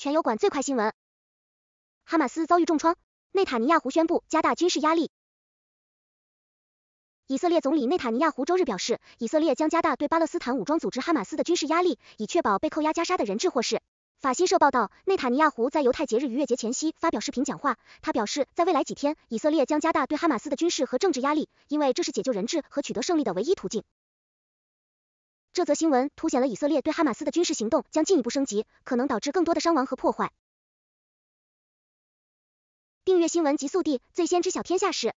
全油管最快新闻：哈马斯遭遇重创，内塔尼亚胡宣布加大军事压力。以色列总理内塔尼亚胡周日表示，以色列将加大对巴勒斯坦武装组织哈马斯的军事压力，以确保被扣押加沙的人质获释。法新社报道，内塔尼亚胡在犹太节日逾越节前夕发表视频讲话，他表示，在未来几天，以色列将加大对哈马斯的军事和政治压力，因为这是解救人质和取得胜利的唯一途径。这则新闻凸显了以色列对哈马斯的军事行动将进一步升级，可能导致更多的伤亡和破坏。订阅新闻极速递，最先知晓天下事。